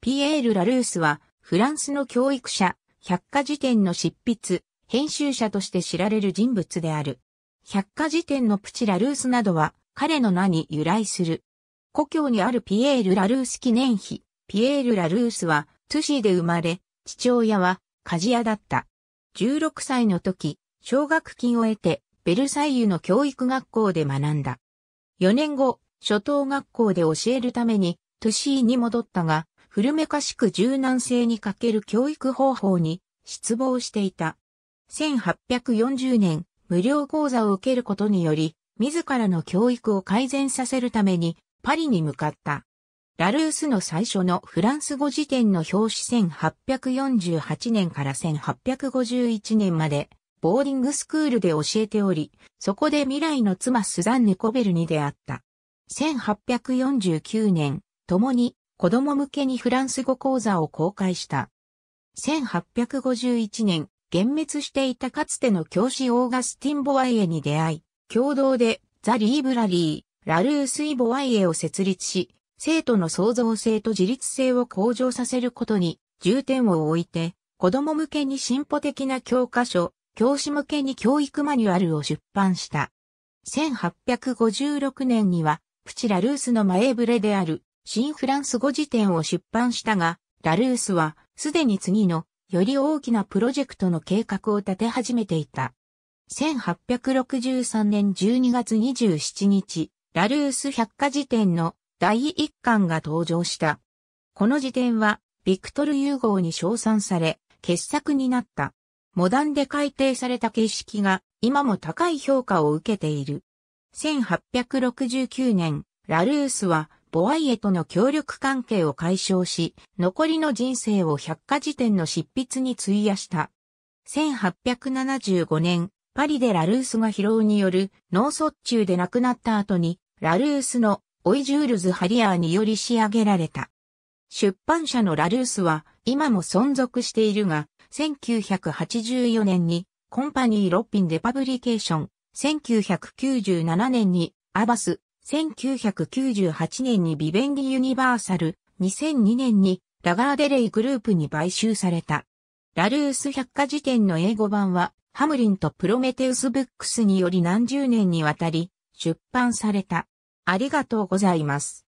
ピエール・ラルースは、フランスの教育者、百科事典の執筆、編集者として知られる人物である。百科事典のプチ・ラルースなどは、彼の名に由来する。故郷にあるピエール・ラルース記念碑、ピエール・ラルースは、トゥシーで生まれ、父親は、鍛冶屋だった。16歳の時、奨学金を得て、ベルサイユの教育学校で学んだ。4年後、初等学校で教えるために、トゥシーに戻ったが、古めかしく柔軟性に欠ける教育方法に失望していた。1840年、無料講座を受けることにより、自らの教育を改善させるために、パリに向かった。ラルースの最初のフランス語辞典の表紙1848年から1851年まで、ボーディングスクールで教えており、そこで未来の妻スザンヌ・コベルに出会った。1849年、共に子供向けにフランス語講座を公開した。1851年、幻滅していたかつての教師オーガスティン・ボワイエに出会い、共同でザ・リーブラリー、ラルースイ・ボワイエを設立し、生徒の創造性と自立性を向上させることに重点を置いて、子供向けに進歩的な教科書、教師向けに教育マニュアルを出版した。1856年には、プチラルースの前触れである新フランス語辞典を出版したが、ラルースはすでに次のより大きなプロジェクトの計画を立て始めていた。1863年12月27日、ラルース百科辞典の第一巻が登場した。この辞典は、ビクトル・ユーゴーに称賛され、傑作になった。モダンで改定された形式が、今も高い評価を受けている。1869年、ラルースは、ボワイエとの協力関係を解消し、残りの人生を百科事典の執筆に費やした。1875年、パリでラルースが疲労による脳卒中で亡くなった後に、ラルースのオイジュールズ・ハリアーにより仕上げられた。出版社のラルースは今も存続しているが、1984年にコンパニー・ロッピンでパブリケーション、1997年にアバス、1998年にビベンディ・ユニバーサル、2002年にラガーデレイグループに買収された。ラルース百科事典の英語版は、ハムリンとプロメテウスブックスにより何十年にわたり出版された。ありがとうございます。